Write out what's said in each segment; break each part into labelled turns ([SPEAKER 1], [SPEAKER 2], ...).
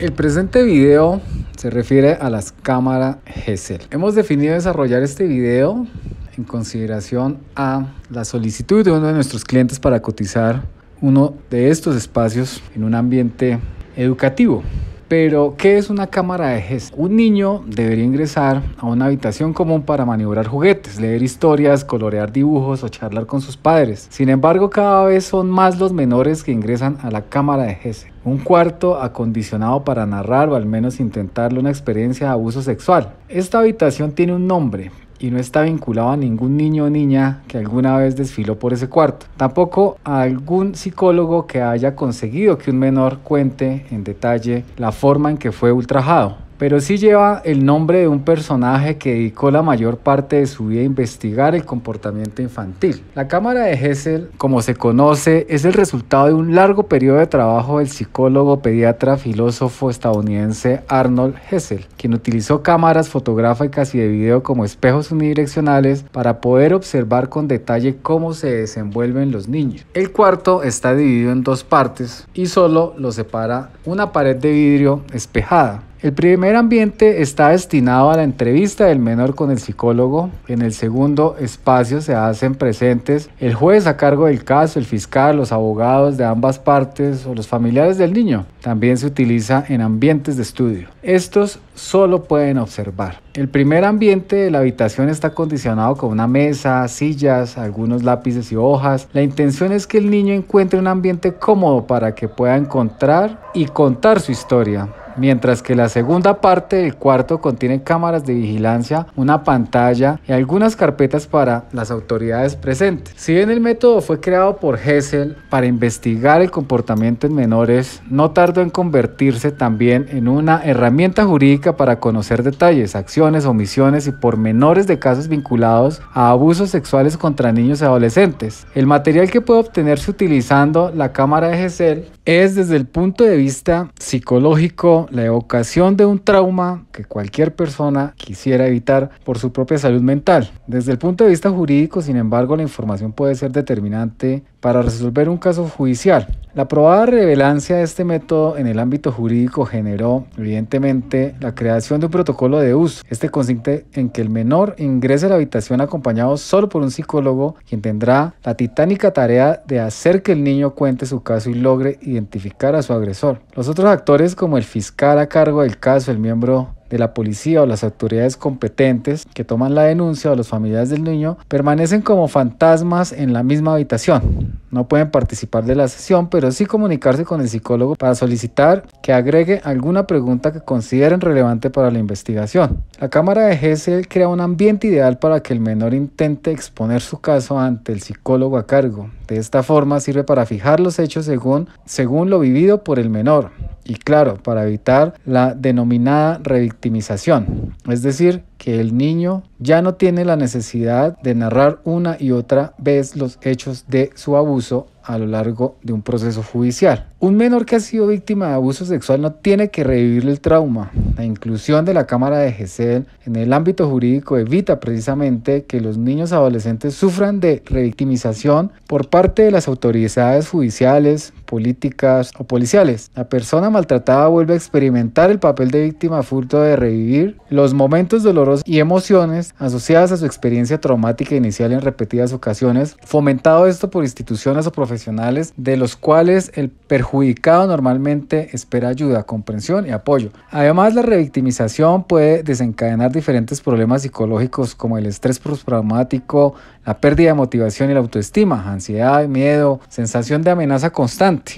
[SPEAKER 1] El presente video se refiere a las cámaras GESEL. Hemos definido desarrollar este video en consideración a la solicitud de uno de nuestros clientes para cotizar uno de estos espacios en un ambiente educativo. Pero, ¿qué es una cámara de gesto? Un niño debería ingresar a una habitación común para maniobrar juguetes, leer historias, colorear dibujos o charlar con sus padres. Sin embargo, cada vez son más los menores que ingresan a la cámara de gesto un cuarto acondicionado para narrar o al menos intentarle una experiencia de abuso sexual. Esta habitación tiene un nombre, y no está vinculado a ningún niño o niña que alguna vez desfiló por ese cuarto. Tampoco a algún psicólogo que haya conseguido que un menor cuente en detalle la forma en que fue ultrajado pero sí lleva el nombre de un personaje que dedicó la mayor parte de su vida a investigar el comportamiento infantil. La cámara de Hessel, como se conoce, es el resultado de un largo periodo de trabajo del psicólogo, pediatra, filósofo estadounidense Arnold Hessel, quien utilizó cámaras fotográficas y de video como espejos unidireccionales para poder observar con detalle cómo se desenvuelven los niños. El cuarto está dividido en dos partes y solo lo separa una pared de vidrio espejada. El primer ambiente está destinado a la entrevista del menor con el psicólogo. En el segundo espacio se hacen presentes el juez a cargo del caso, el fiscal, los abogados de ambas partes o los familiares del niño. También se utiliza en ambientes de estudio. Estos solo pueden observar. El primer ambiente de la habitación está condicionado con una mesa, sillas, algunos lápices y hojas. La intención es que el niño encuentre un ambiente cómodo para que pueda encontrar y contar su historia mientras que la segunda parte del cuarto contiene cámaras de vigilancia, una pantalla y algunas carpetas para las autoridades presentes. Si bien el método fue creado por Hessel para investigar el comportamiento en menores, no tardó en convertirse también en una herramienta jurídica para conocer detalles, acciones, omisiones y pormenores de casos vinculados a abusos sexuales contra niños y adolescentes. El material que puede obtenerse utilizando la cámara de Hessel es desde el punto de vista psicológico, la evocación de un trauma que cualquier persona quisiera evitar por su propia salud mental. Desde el punto de vista jurídico, sin embargo, la información puede ser determinante para resolver un caso judicial. La probada revelancia de este método en el ámbito jurídico generó, evidentemente, la creación de un protocolo de uso. Este consiste en que el menor ingrese a la habitación acompañado solo por un psicólogo, quien tendrá la titánica tarea de hacer que el niño cuente su caso y logre identificar a su agresor. Los otros actores, como el fiscal a cargo del caso, el miembro de la policía o las autoridades competentes que toman la denuncia o los familiares del niño permanecen como fantasmas en la misma habitación. No pueden participar de la sesión, pero sí comunicarse con el psicólogo para solicitar que agregue alguna pregunta que consideren relevante para la investigación. La Cámara de Hessel crea un ambiente ideal para que el menor intente exponer su caso ante el psicólogo a cargo. De esta forma sirve para fijar los hechos según, según lo vivido por el menor y claro, para evitar la denominada revictimización, es decir, que el niño ya no tiene la necesidad de narrar una y otra vez los hechos de su abuso a lo largo de un proceso judicial. Un menor que ha sido víctima de abuso sexual no tiene que revivir el trauma. La inclusión de la Cámara de GESEL en el ámbito jurídico evita precisamente que los niños adolescentes sufran de revictimización por parte de las autoridades judiciales, políticas o policiales. La persona maltratada vuelve a experimentar el papel de víctima furto de revivir los momentos de los y emociones asociadas a su experiencia traumática inicial en repetidas ocasiones, fomentado esto por instituciones o profesionales de los cuales el perjudicado normalmente espera ayuda, comprensión y apoyo. Además, la revictimización puede desencadenar diferentes problemas psicológicos como el estrés postraumático, la pérdida de motivación y la autoestima, ansiedad, miedo, sensación de amenaza constante.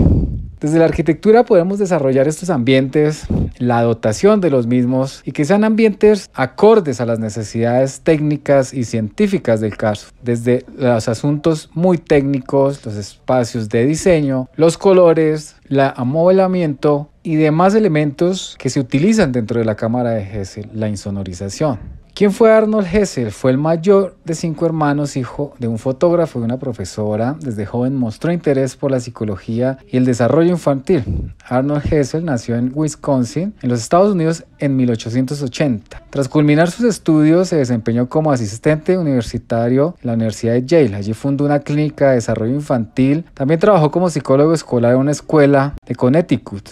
[SPEAKER 1] Desde la arquitectura podemos desarrollar estos ambientes, la dotación de los mismos y que sean ambientes acordes a las necesidades técnicas y científicas del caso, desde los asuntos muy técnicos, los espacios de diseño, los colores, el amueblamiento y demás elementos que se utilizan dentro de la cámara de Hessel, la insonorización. ¿Quién fue Arnold Hessel? Fue el mayor de cinco hermanos, hijo de un fotógrafo y una profesora. Desde joven mostró interés por la psicología y el desarrollo infantil. Arnold Hessel nació en Wisconsin, en los Estados Unidos, en 1880. Tras culminar sus estudios, se desempeñó como asistente universitario en la Universidad de Yale. Allí fundó una clínica de desarrollo infantil. También trabajó como psicólogo escolar en una escuela de Connecticut.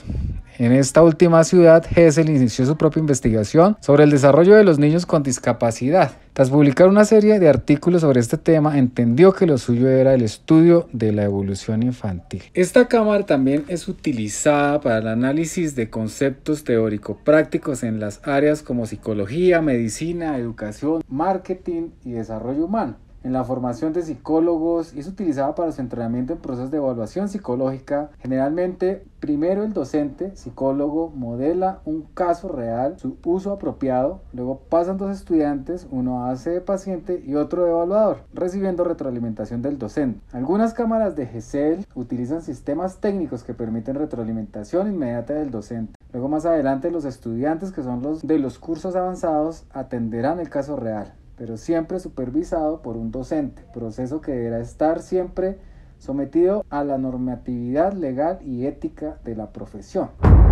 [SPEAKER 1] En esta última ciudad, Hessel inició su propia investigación sobre el desarrollo de los niños con discapacidad. Tras publicar una serie de artículos sobre este tema, entendió que lo suyo era el estudio de la evolución infantil. Esta cámara también es utilizada para el análisis de conceptos teórico-prácticos en las áreas como psicología, medicina, educación, marketing y desarrollo humano en la formación de psicólogos y es utilizada para su entrenamiento en procesos de evaluación psicológica. Generalmente, primero el docente, psicólogo, modela un caso real, su uso apropiado, luego pasan dos estudiantes, uno hace de paciente y otro de evaluador, recibiendo retroalimentación del docente. Algunas cámaras de GESEL utilizan sistemas técnicos que permiten retroalimentación inmediata del docente. Luego más adelante los estudiantes que son los de los cursos avanzados atenderán el caso real pero siempre supervisado por un docente, proceso que deberá estar siempre sometido a la normatividad legal y ética de la profesión.